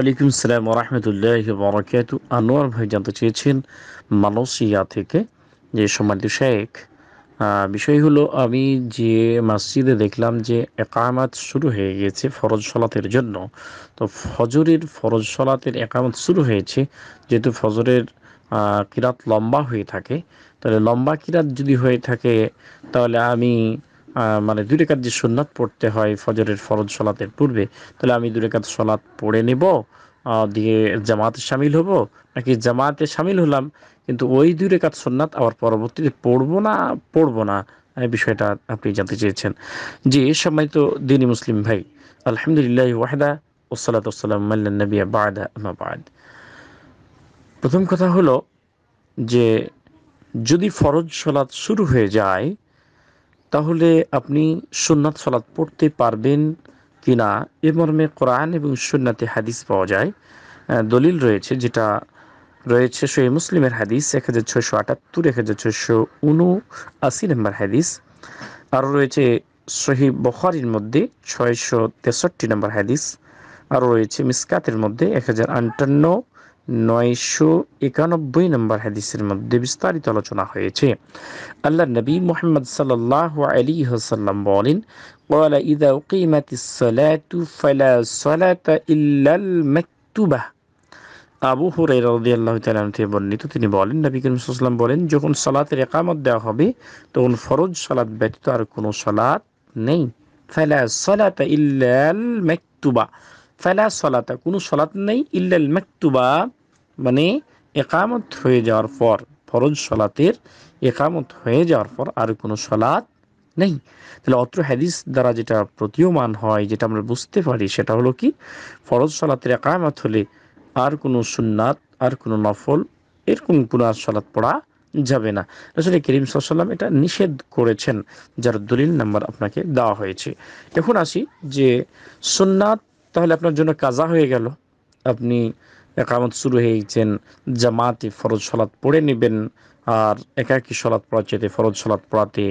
ওয়ালাইকুম সালাম রহমতুল্লাহ বরাকাতু আনোয়ার ভাই জানতে চেয়েছেন মালয়েশিয়া থেকে যে সম্মানিত শেখ বিষয় হলো আমি যে মসজিদে দেখলাম যে একামত শুরু হয়ে গেছে ফরজ সলাতের জন্য তো ফজরের ফরজ সলাতের একামাত শুরু হয়েছে যেহেতু ফজরের কিরাত লম্বা হয়ে থাকে তাহলে লম্বা কিরাত যদি হয়ে থাকে তাহলে আমি মানে দুই রেখাত যে সুন্নাত পড়তে হয় ফজরের ফরজ সলাতের পূর্বে তাহলে আমি দুই রেখাত সলাত পড়ে নেব দিয়ে জামাতে সামিল হব নাকি জামাতে সামিল হলাম কিন্তু ওই দুই রেখাত সন্ন্যাত আবার পরবর্তীতে পড়বো না পড়বো না বিষয়টা আপনি জানতে চেয়েছেন যে এ সময় তো দিনী মুসলিম ভাই আলহামদুলিল্লাহ ওয়াহদা প্রথম কথা হলো যে যদি ফরজ সলাৎ শুরু হয়ে যায় তাহলে আপনি সুন্নাত সলাৎ পড়তে পারবেন কি না এ মর্মে কোরআন এবং সুন্নাতে হাদিস পাওয়া যায় দলিল রয়েছে যেটা রয়েছে সে মুসলিমের হাদিস এক হাজার ছয়শো আটাত্তর এক হাজার ছয়শো উনআশি নম্বর হাদিস আরও রয়েছে সহি বখারির মধ্যে ছয়শো তেষট্টি নম্বর হাদিস আরও রয়েছে মিসকাতের মধ্যে এক হাজার আটান্ন নয়শো একানব্বই নম্বর হাদিসের মধ্যে বিস্তারিত আলোচনা হয়েছে আল্লাহ নবী মোহাম্মদ সাল্লাহ আলী হাসাল্লাম বলেন قال إذا أقيمت الصلاة فلا صلاة إلا المكتوبة আবু হুরাই রাজি আল্লাহ থেকে বর্ণিত তিনি বলেন নবী করিম সাল্লাম বলেন যখন সালাতের একামত দেওয়া হবে তখন ফরজ সালাত ব্যতীত আর কোনো সালাত নেই ফালা সালাত ইল্লাল মাকতুবা ফালা সালাতা কোনো সালাত নেই ইল্লাল মাকতুবা মানে একামত হয়ে যাওয়ার পর ফরজ সলাতের একামত হয়ে যাওয়ার পর আর কোনো সলাৎ নেই তাহলে অত্র হ্যাদিস দ্বারা যেটা প্রতীয়মান হয় যেটা আমরা বুঝতে পারি সেটা হলো কি ফরজ সলাতের একামত হলে আর কোনো সুন্নাত আর কোনো নফল এরকম কোনো আর সলাৎ পড়া যাবে না আসলে করিম সাল্লাম এটা নিষেধ করেছেন যার দলিল নাম্বার আপনাকে দেওয়া হয়েছে এখন আসি যে সুন্নাত তাহলে আপনার জন্য কাজা হয়ে গেল আপনি একামত শুরু হয়ে গেছেন জামাতে ফরজ সলাৎ পড়ে নেবেন আর একাকি সলাৎ পড়ার চাইতে ফরজ সলাৎ পড়াতে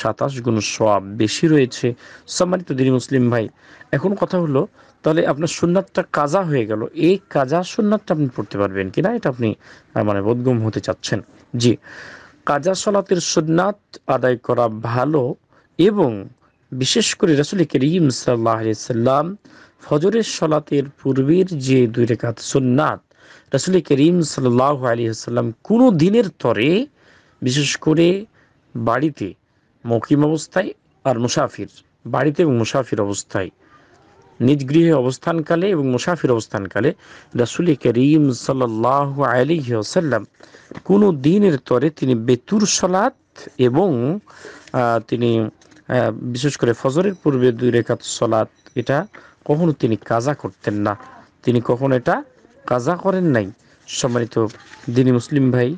সাতাশ গুণ সব বেশি রয়েছে সম্মানিত দিনী মুসলিম ভাই এখন কথা হলো তাহলে আপনার সুন্নাতটা কাজা হয়ে গেল এই কাজা সুন্নাতটা আপনি পড়তে পারবেন কিনা এটা আপনি মানে বোধগম হতে চাচ্ছেন জি কাজা সলাতের সুন্নাত আদায় করা ভালো এবং বিশেষ করে রাসুল করিম সাল্লাহ সাল্লাম ফজরের সলাতের পূর্বের যে দুই রেখাত সুন্নাত রসুল করিম সাল্লাহ আলী আসাল্লাম কোনো দিনের তরে বিশেষ করে বাড়িতে মকিম অবস্থায় আর মুসাফির বাড়িতে এবং মুসাফির অবস্থায় নিজ গৃহে অবস্থানকালে এবং মুসাফির অবস্থানকালে রসুল করিম সাল্লাহ আলী আসাল্লাম কোনো দিনের তরে তিনি বেতুর সলাত এবং তিনি বিশেষ করে ফজরের পূর্বে দুই রেখাত সলাৎ এটা কখনো তিনি কাজা করতেন না তিনি কখনো এটা কাজা করেন নাই সম্মানিত দিনী মুসলিম ভাই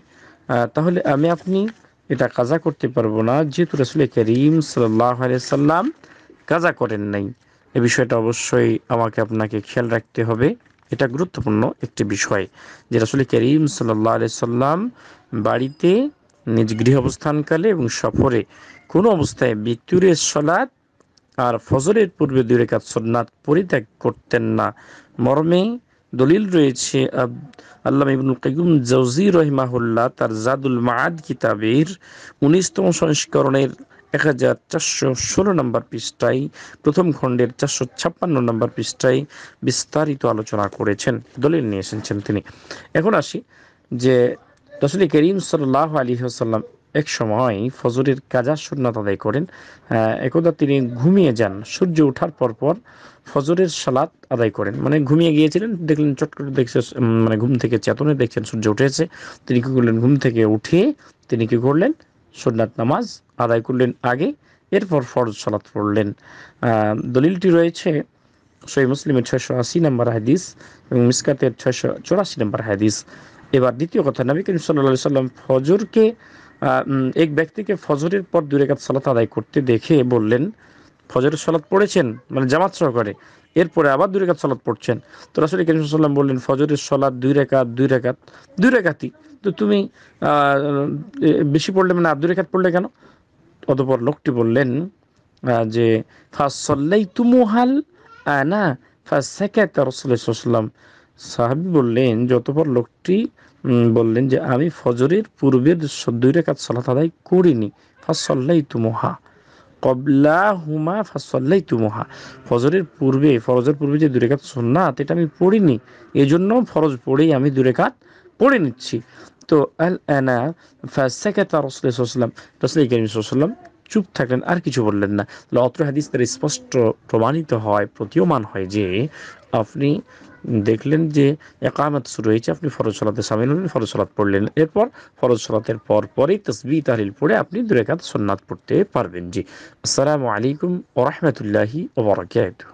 তাহলে আমি আপনি এটা কাজা করতে পারবো না যেহেতু রসুল করিম সাল্লাম কাজা করেন নাই এ বিষয়টা অবশ্যই আমাকে আপনাকে খেয়াল রাখতে হবে এটা গুরুত্বপূর্ণ একটি বিষয় যে রসুল করিম সাল্লাহ সাল্লাম বাড়িতে নিজ গৃহ এবং সফরে কোনো অবস্থায় বিতুরের সলাদ আর ফজরের পূর্বে দুই রেখাত সন্ন্যাত পরিত্যাগ করতেন না মর্মে দলিল রয়েছে আল্লাহ ইবনুল কাইম জৌজি রহিমাহুল্লাহ তার জাদুল মাদ কিতাবের উনিশতম সংস্করণের এক হাজার চারশো ষোলো নম্বর পৃষ্ঠায় প্রথম খণ্ডের চারশো ছাপ্পান্ন নম্বর পৃষ্ঠায় বিস্তারিত আলোচনা করেছেন দলিল নিয়ে এসেছেন তিনি এখন আসি যে রসুল করিম সাল্লাহ আলী আসাল্লাম এক সময় ফজরের কাজা সুন্নাত আদায় করেন একদা তিনি ঘুমিয়ে যান সূর্য ওঠার পরপর ফজরের সালাত আদায় করেন মানে ঘুমিয়ে গিয়েছিলেন দেখলেন চট করে দেখছে মানে ঘুম থেকে চেতনে দেখছেন সূর্য উঠেছে তিনি কী করলেন ঘুম থেকে উঠে তিনি কী করলেন সুন্নাত নামাজ আদায় করলেন আগে এরপর ফরজ সালাত পড়লেন দলিলটি রয়েছে সই মুসলিমের ছয়শো আশি নম্বর হাদিস এবং মিসকাতের ছয়শো চৌরাশি নম্বর হাদিস এবার দ্বিতীয় কথা নবী করিম সাল্লা সাল্লাম ফজরকে এক ব্যক্তিকে ফজরের পর দুই কাত সালাত আদায় করতে দেখে বললেন ফজরের সালাত পড়েছেন মানে জামাত সহকারে এরপরে আবার দুই রেখাত সালাত পড়ছেন তো রাসুল করিম সাল্লাম বললেন ফজরের সলাৎ দুই রেখাত দুই রেখাত দুই রেখাতই তো তুমি বেশি পড়লে মানে আর দুই রেখাত পড়লে কেন অতপর লোকটি বললেন যে ফাঁস সল্লাই তুমুহাল না ফাঁস সেকেত সাল্লাম সাহাবি বললেন যতপর লোকটি বললেন যে আমি ফজরের পূর্বের দুই রেখাত সলাত আদায় করিনি ফাঁসল্লাই তুমোহা কবলা হুমা ফাঁসল্লাই তুমোহা ফজরের পূর্বে ফরজের পূর্বে যে দুই রেখাত সন্ন্যাত এটা আমি পড়িনি এজন্য ফরজ পড়েই আমি দুই রেখাত পড়ে নিচ্ছি তো আল আনা ফাসাকাত রাসূলুল্লাহ রাসূল করিম সাল্লাল্লাহু চুপ থাকলেন আর কিছু বললেন না অত্র হাদিস তার স্পষ্ট প্রমাণিত হয় প্রতীয়মান হয় যে আপনি দেখলেন যে একামত শুরু হয়েছে আপনি ফরজ সলাতে সামিল হলেন ফরজ সলাত পড়লেন এরপর ফরজ সলাতের পর পরই তসবি তাহলিল পড়ে আপনি দুরেকাত সন্ন্যাত পড়তে পারবেন জি আসসালামু আলাইকুম ওরহমতুল্লাহি ওবরাকাতুহ